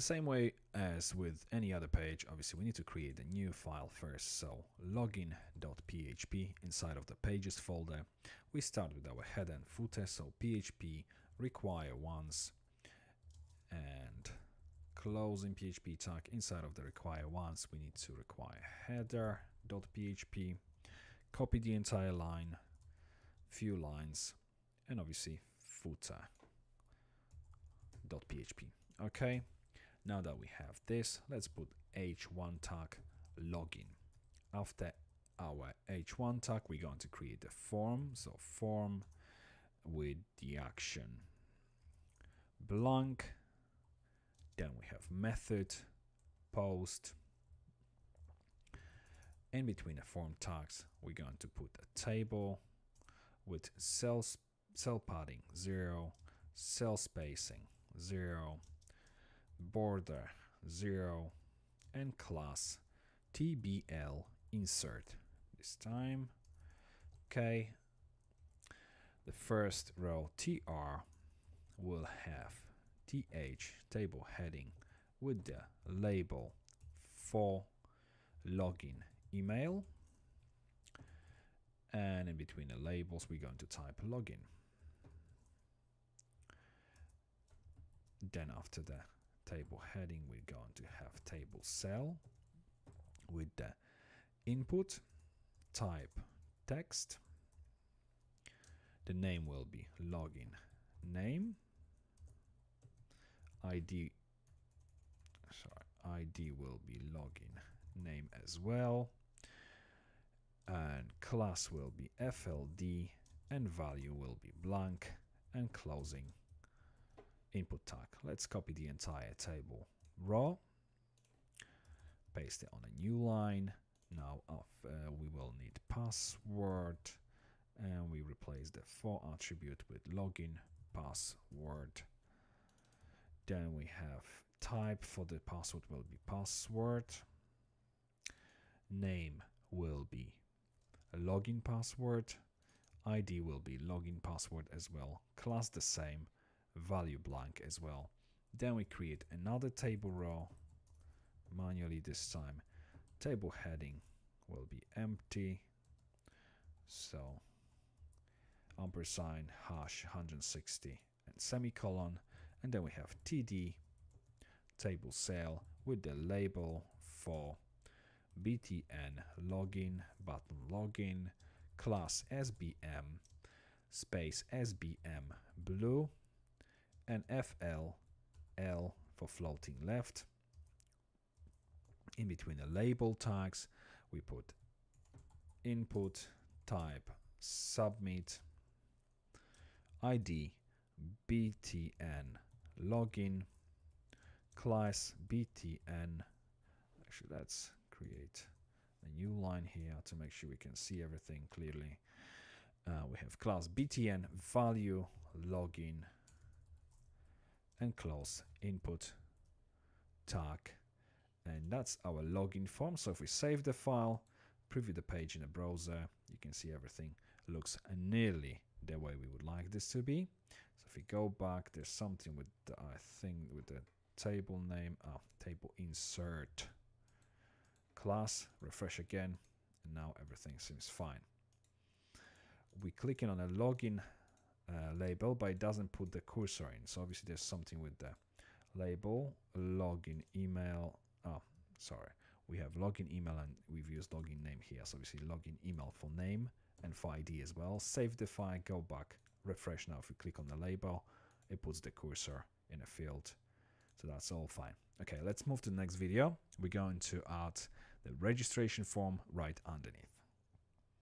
The same way as with any other page, obviously we need to create a new file first, so login.php inside of the pages folder. We start with our header and footer, so php require once and closing PHP tag inside of the require once we need to require header.php, copy the entire line, few lines, and obviously footer.php. Okay, now that we have this, let's put h1 tag login. After our h1 tag, we're going to create a form. So form with the action blank. Then we have method, post. In between the form tags, we're going to put a table with cell, cell padding 0, cell spacing 0, border 0 and class tbl insert this time okay the first row tr will have th table heading with the label for login email and in between the labels we're going to type login then after that table heading, we're going to have table cell with the input type text. The name will be login name. ID sorry, ID will be login name as well. And class will be FLD and value will be blank and closing input tag. Let's copy the entire table raw, paste it on a new line. Now uh, we will need password and we replace the for attribute with login password. Then we have type for the password will be password. Name will be login password. ID will be login password as well. Class the same value blank as well. Then we create another table row manually this time. Table heading will be empty. So ampersand hash 160 and semicolon and then we have td table cell with the label for btn login button login class sbm space sbm blue and FL, L for floating left. In between the label tags, we put input type submit ID BTN login class BTN. Actually, let's create a new line here to make sure we can see everything clearly. Uh, we have class btn value login and close input tag. And that's our login form. So if we save the file, preview the page in a browser, you can see everything looks nearly the way we would like this to be. So if we go back, there's something with the, I think with the table name, oh, table insert class, refresh again, and now everything seems fine. We clicking on a login uh, label, but it doesn't put the cursor in. So obviously there's something with the label, login email. Oh, sorry. We have login email and we've used login name here. So obviously login email for name and for ID as well. Save the file, go back, refresh now. If we click on the label, it puts the cursor in a field. So that's all fine. Okay, let's move to the next video. We're going to add the registration form right underneath.